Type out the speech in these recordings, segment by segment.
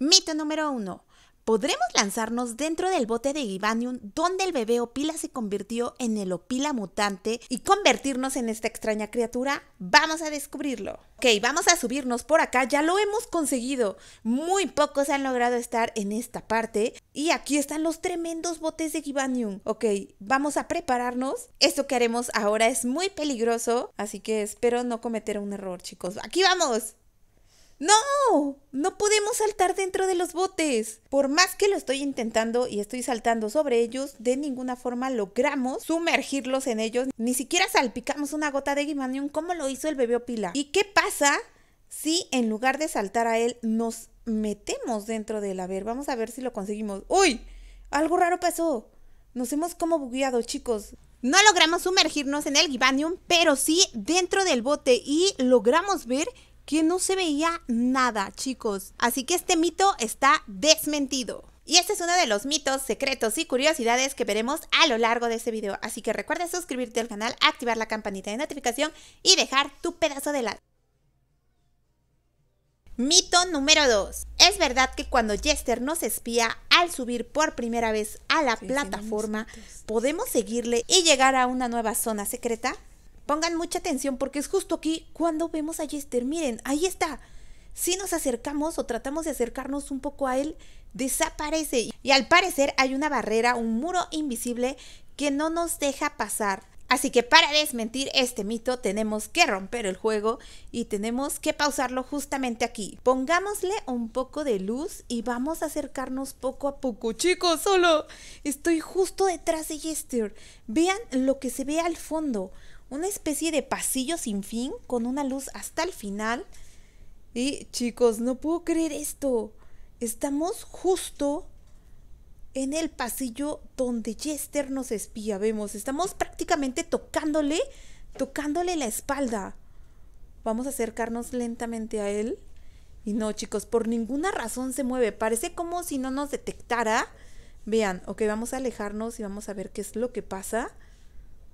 Mito número uno. ¿Podremos lanzarnos dentro del bote de Gibanium donde el bebé Opila se convirtió en el Opila mutante y convertirnos en esta extraña criatura? Vamos a descubrirlo. Ok, vamos a subirnos por acá, ya lo hemos conseguido. Muy pocos han logrado estar en esta parte. Y aquí están los tremendos botes de Gibanium. Ok, vamos a prepararnos. Esto que haremos ahora es muy peligroso, así que espero no cometer un error, chicos. ¡Aquí vamos! ¡No! No podemos saltar dentro de los botes. Por más que lo estoy intentando y estoy saltando sobre ellos, de ninguna forma logramos sumergirlos en ellos. Ni siquiera salpicamos una gota de gibanium como lo hizo el bebé Opila. ¿Y qué pasa si en lugar de saltar a él nos metemos dentro del haber? Vamos a ver si lo conseguimos. ¡Uy! Algo raro pasó. Nos hemos como bugueado, chicos. No logramos sumergirnos en el Gibanium, pero sí dentro del bote y logramos ver que no se veía nada, chicos. Así que este mito está desmentido. Y este es uno de los mitos, secretos y curiosidades que veremos a lo largo de este video. Así que recuerda suscribirte al canal, activar la campanita de notificación y dejar tu pedazo de like. Mito número 2. ¿Es verdad que cuando Jester nos espía al subir por primera vez a la plataforma, podemos seguirle y llegar a una nueva zona secreta? Pongan mucha atención porque es justo aquí cuando vemos a Jester. Miren, ahí está. Si nos acercamos o tratamos de acercarnos un poco a él, desaparece. Y al parecer hay una barrera, un muro invisible que no nos deja pasar. Así que para desmentir este mito tenemos que romper el juego y tenemos que pausarlo justamente aquí. Pongámosle un poco de luz y vamos a acercarnos poco a poco. Chicos, solo estoy justo detrás de Jester. Vean lo que se ve al fondo una especie de pasillo sin fin con una luz hasta el final. Y chicos, no puedo creer esto. Estamos justo en el pasillo donde Jester nos espía. Vemos, estamos prácticamente tocándole, tocándole la espalda. Vamos a acercarnos lentamente a él. Y no, chicos, por ninguna razón se mueve. Parece como si no nos detectara. Vean, ok, vamos a alejarnos y vamos a ver qué es lo que pasa.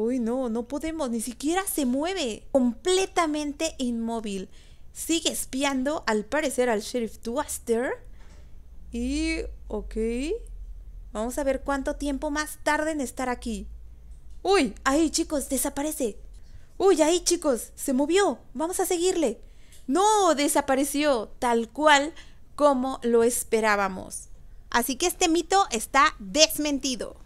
Uy, no, no podemos, ni siquiera se mueve, completamente inmóvil. Sigue espiando, al parecer, al sheriff Duaster. Y, ok, vamos a ver cuánto tiempo más tarde en estar aquí. Uy, ahí chicos, desaparece. Uy, ahí chicos, se movió, vamos a seguirle. No, desapareció, tal cual como lo esperábamos. Así que este mito está desmentido.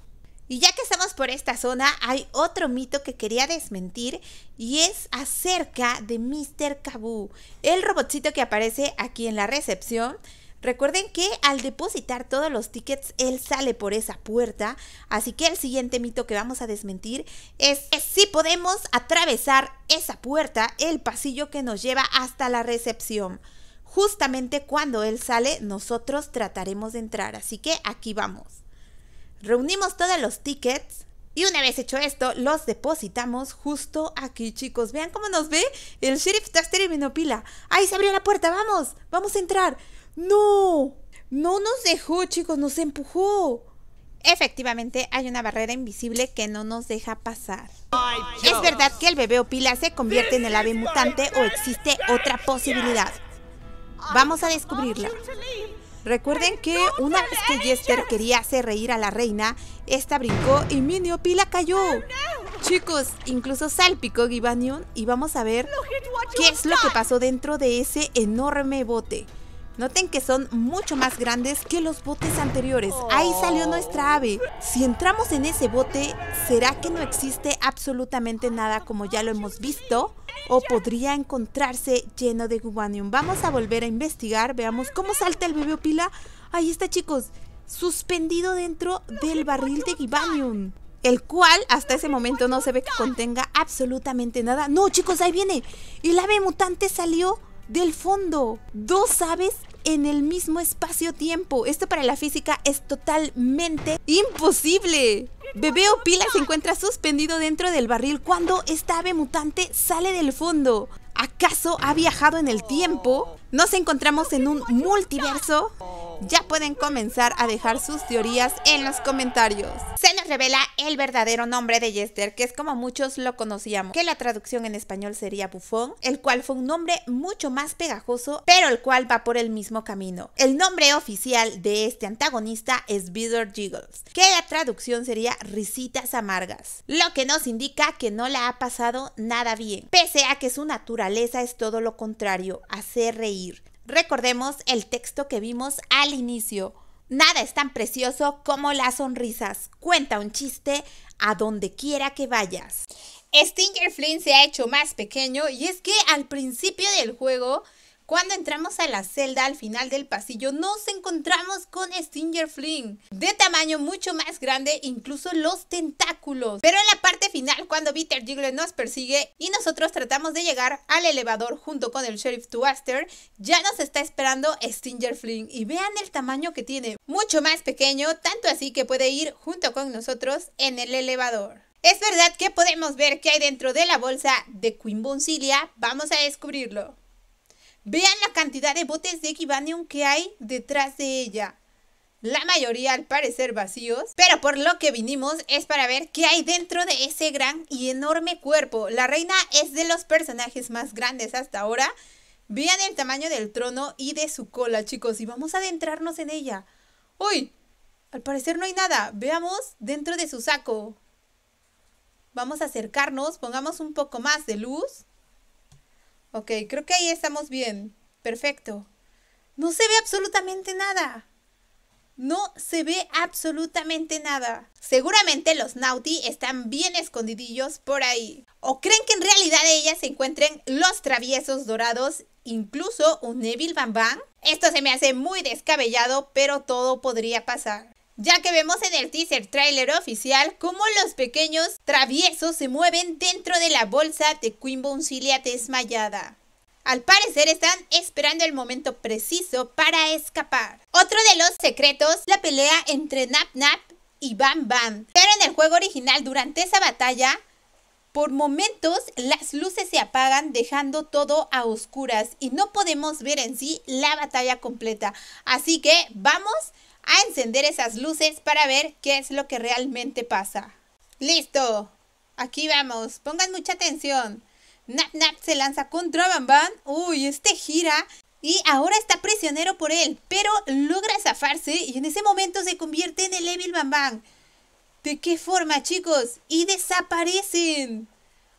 Y ya que estamos por esta zona, hay otro mito que quería desmentir y es acerca de Mr. Kabu, el robotcito que aparece aquí en la recepción. Recuerden que al depositar todos los tickets, él sale por esa puerta. Así que el siguiente mito que vamos a desmentir es, si podemos atravesar esa puerta, el pasillo que nos lleva hasta la recepción. Justamente cuando él sale, nosotros trataremos de entrar. Así que aquí vamos. Reunimos todos los tickets y una vez hecho esto, los depositamos justo aquí, chicos. Vean cómo nos ve el sheriff Taster y Minopila. ¡Ahí se abrió la puerta! ¡Vamos! ¡Vamos a entrar! ¡No! No nos dejó, chicos, nos empujó. Efectivamente, hay una barrera invisible que no nos deja pasar. Es verdad que el bebé Opila se convierte en el ave mutante o existe otra posibilidad. Vamos a descubrirla. Recuerden que una vez que Jester quería hacer reír a la reina, esta brincó y Pila cayó. Oh, Chicos, incluso salpicó Gibanion y vamos a ver qué es lo que pasó dentro de ese enorme bote. Noten que son mucho más grandes que los botes anteriores. Ahí oh. salió nuestra ave. Si entramos en ese bote, ¿será que no existe absolutamente nada como ya lo hemos visto? ¿O podría encontrarse lleno de guanium? Vamos a volver a investigar. Veamos cómo salta el bebé pila. Ahí está, chicos. Suspendido dentro del barril de guibanium el cual hasta ese momento no se ve que contenga absolutamente nada. No, chicos, ahí viene. El ave mutante salió del fondo. Dos aves en el mismo espacio-tiempo. Esto para la física es totalmente imposible. Bebé Opila se encuentra suspendido dentro del barril cuando esta ave mutante sale del fondo. ¿Acaso ha viajado en el tiempo? Nos encontramos en un multiverso ya pueden comenzar a dejar sus teorías en los comentarios. Se nos revela el verdadero nombre de Jester, que es como muchos lo conocíamos, que la traducción en español sería bufón, el cual fue un nombre mucho más pegajoso, pero el cual va por el mismo camino. El nombre oficial de este antagonista es Bitter Jiggles, que la traducción sería risitas amargas, lo que nos indica que no la ha pasado nada bien, pese a que su naturaleza es todo lo contrario, hacer reír. Recordemos el texto que vimos al inicio. Nada es tan precioso como las sonrisas. Cuenta un chiste a donde quiera que vayas. Stinger Flynn se ha hecho más pequeño y es que al principio del juego cuando entramos a la celda al final del pasillo nos encontramos con Stinger Fling. de tamaño mucho más grande, incluso los tentáculos. Pero en la parte final, cuando Peter Jiggle nos persigue y nosotros tratamos de llegar al elevador junto con el Sheriff Tuaster, ya nos está esperando Stinger Fling. y vean el tamaño que tiene, mucho más pequeño, tanto así que puede ir junto con nosotros en el elevador. Es verdad que podemos ver que hay dentro de la bolsa de Queen Boncilia, vamos a descubrirlo. Vean la cantidad de botes de Equivanium que hay detrás de ella. La mayoría al parecer vacíos, pero por lo que vinimos es para ver qué hay dentro de ese gran y enorme cuerpo. La reina es de los personajes más grandes hasta ahora. Vean el tamaño del trono y de su cola, chicos, y vamos a adentrarnos en ella. ¡Uy! Al parecer no hay nada. Veamos dentro de su saco. Vamos a acercarnos, pongamos un poco más de luz. Ok, creo que ahí estamos bien. Perfecto. No se ve absolutamente nada. No se ve absolutamente nada. Seguramente los Nauti están bien escondidillos por ahí. ¿O creen que en realidad ellas se encuentren los traviesos dorados, incluso un Neville Bambam? Esto se me hace muy descabellado, pero todo podría pasar ya que vemos en el teaser trailer oficial cómo los pequeños traviesos se mueven dentro de la bolsa de Queen Boncilia desmayada. Al parecer están esperando el momento preciso para escapar. Otro de los secretos, la pelea entre Nap Nap y Bam Bam. Pero en el juego original, durante esa batalla, por momentos las luces se apagan dejando todo a oscuras y no podemos ver en sí la batalla completa. Así que vamos a encender esas luces para ver qué es lo que realmente pasa. ¡Listo! Aquí vamos, pongan mucha atención. Nap Nap se lanza contra Bambam. Uy, este gira y ahora está prisionero por él, pero logra zafarse y en ese momento se convierte en el Evil Bambam. ¿De qué forma, chicos? Y desaparecen.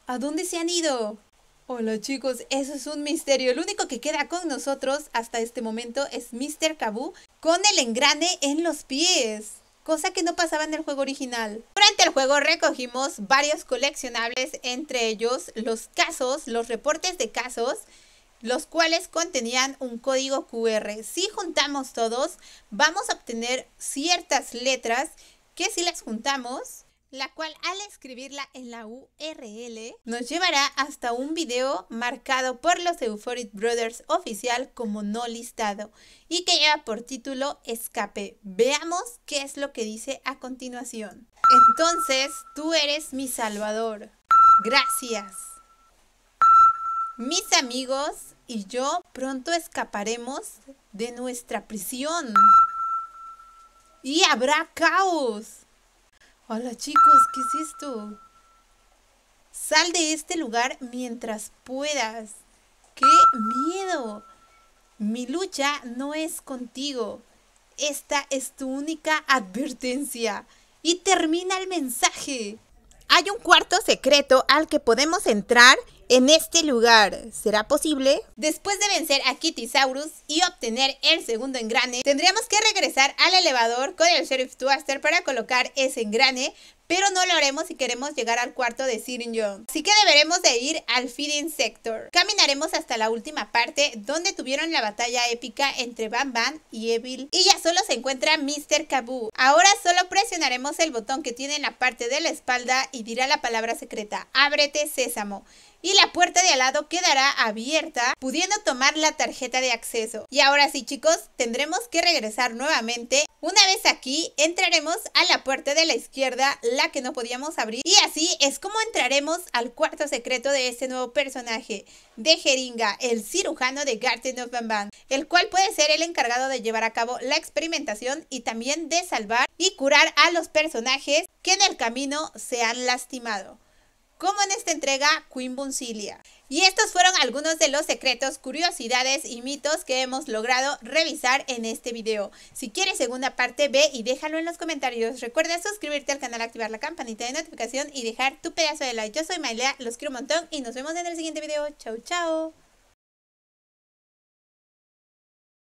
¿A dónde se han ido? Hola chicos, eso es un misterio. El único que queda con nosotros hasta este momento es Mr. Kabu, con el engrane en los pies cosa que no pasaba en el juego original. Durante el juego recogimos varios coleccionables, entre ellos los casos, los reportes de casos, los cuales contenían un código QR. Si juntamos todos, vamos a obtener ciertas letras que si las juntamos, la cual al escribirla en la URL nos llevará hasta un video marcado por los Euphoric Brothers oficial como no listado y que lleva por título Escape. Veamos qué es lo que dice a continuación. Entonces, tú eres mi salvador. Gracias. Mis amigos y yo pronto escaparemos de nuestra prisión. Y habrá caos. Hola chicos, ¿qué es esto? Sal de este lugar mientras puedas. ¡Qué miedo! Mi lucha no es contigo. Esta es tu única advertencia. Y termina el mensaje. Hay un cuarto secreto al que podemos entrar en este lugar. ¿Será posible? Después de vencer a Kittysaurus y obtener el segundo engrane, tendríamos que regresar al elevador con el Sheriff Twister para colocar ese engrane, pero no lo haremos si queremos llegar al cuarto de Sir John. Así que deberemos de ir al Feeding Sector. Caminaremos hasta la última parte donde tuvieron la batalla épica entre Van Van y Evil y ya solo se encuentra Mr. Kabu. Ahora solo presionaremos el botón que tiene en la parte de la espalda y dirá la palabra secreta, ábrete sésamo y la puerta de al lado quedará abierta pudiendo tomar la tarjeta de acceso. Y ahora sí chicos, tendremos que regresar nuevamente. Una vez aquí, entraremos a la puerta de la izquierda, la que no podíamos abrir. Y así es como entraremos al cuarto secreto de este nuevo personaje, de Jeringa, el cirujano de Garten of Bamban, el cual puede ser el encargado de llevar a cabo la experimentación y también de salvar y curar a los personajes que en el camino se han lastimado como en esta entrega Queen Buncilia. Y estos fueron algunos de los secretos, curiosidades y mitos que hemos logrado revisar en este video. Si quieres segunda parte, ve y déjalo en los comentarios. Recuerda suscribirte al canal, activar la campanita de notificación y dejar tu pedazo de like. Yo soy Mailea, los quiero un montón y nos vemos en el siguiente video. Chau, chao.